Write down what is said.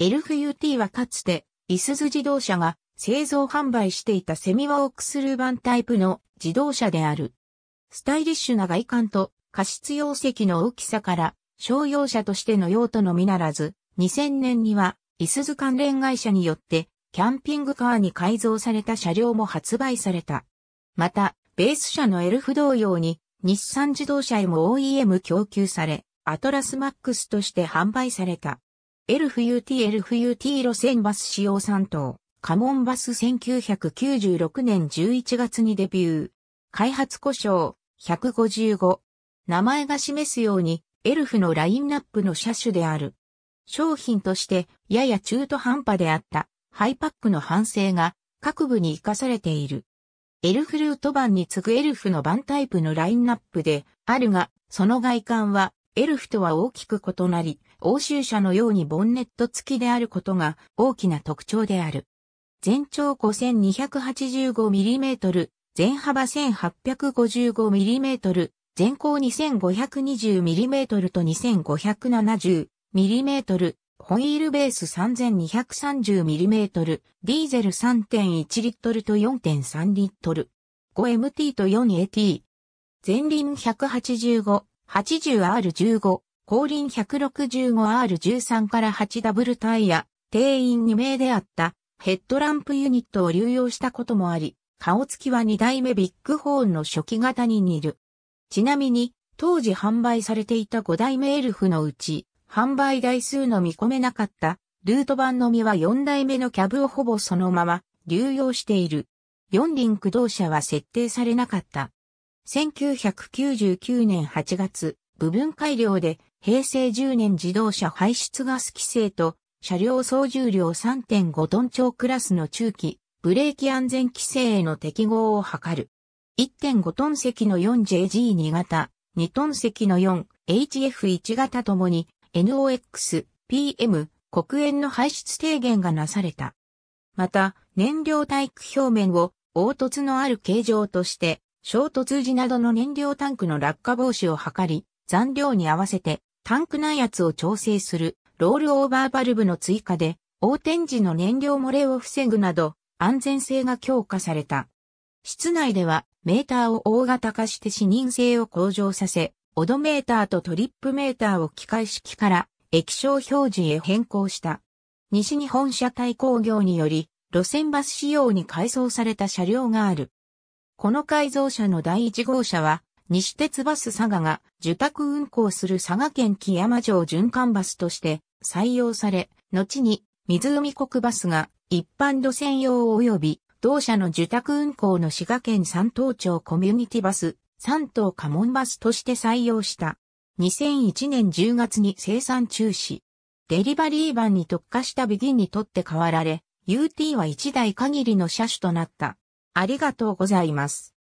エルフ u t はかつて、イスズ自動車が製造販売していたセミワークスルーバンタイプの自動車である。スタイリッシュな外観と過失容積の大きさから商用車としての用途のみならず、2000年には、イスズ関連会社によって、キャンピングカーに改造された車両も発売された。また、ベース車のエルフ同様に、日産自動車へも OEM 供給され、アトラスマックスとして販売された。エルフ u t ルフ u t 路線バス使用3等、カモンバス1996年11月にデビュー。開発故障155。名前が示すように、エルフのラインナップの車種である。商品としてやや中途半端であったハイパックの反省が各部に活かされている。エルフルート版に次ぐエルフの版タイプのラインナップであるが、その外観はエルフとは大きく異なり、欧州車のようにボンネット付きであることが大きな特徴である。全長 5285mm、全幅 1855mm、全高 2520mm と 2570mm、ホイールベース 3230mm、ディーゼル3.1 l と4.3 l 5MT と 4AT、前輪185、80R15、後輪 165R13 から8ルタイヤ、定員2名であったヘッドランプユニットを流用したこともあり、顔つきは2代目ビッグホーンの初期型に似る。ちなみに、当時販売されていた5代目エルフのうち、販売台数の見込めなかったルート版のみは4代目のキャブをほぼそのまま流用している。4輪駆動車は設定されなかった。1999年8月、部分改良で平成10年自動車排出ガス規制と車両総重量3.5トン超クラスの中期、ブレーキ安全規制への適合を図る。1.5トン席の 4JG2 型、2トン席の 4HF1 型ともに NOx、PM、黒煙の排出低減がなされた。また、燃料体育表面を凹凸のある形状として、衝突時などの燃料タンクの落下防止を図り、残量に合わせてタンク内圧を調整するロールオーバーバルブの追加で、横転時の燃料漏れを防ぐなど、安全性が強化された。室内では、メーターを大型化して視認性を向上させ、オドメーターとトリップメーターを機械式から液晶表示へ変更した。西日本車体工業により、路線バス仕様に改装された車両がある。この改造車の第1号車は、西鉄バス佐賀が受託運行する佐賀県木山城循環バスとして採用され、後に湖国バスが一般路線用及び同社の受託運行の滋賀県三東町コミュニティバス、三東家門バスとして採用した。2001年10月に生産中止。デリバリー版に特化したビギンにとって変わられ、UT は1台限りの車種となった。ありがとうございます。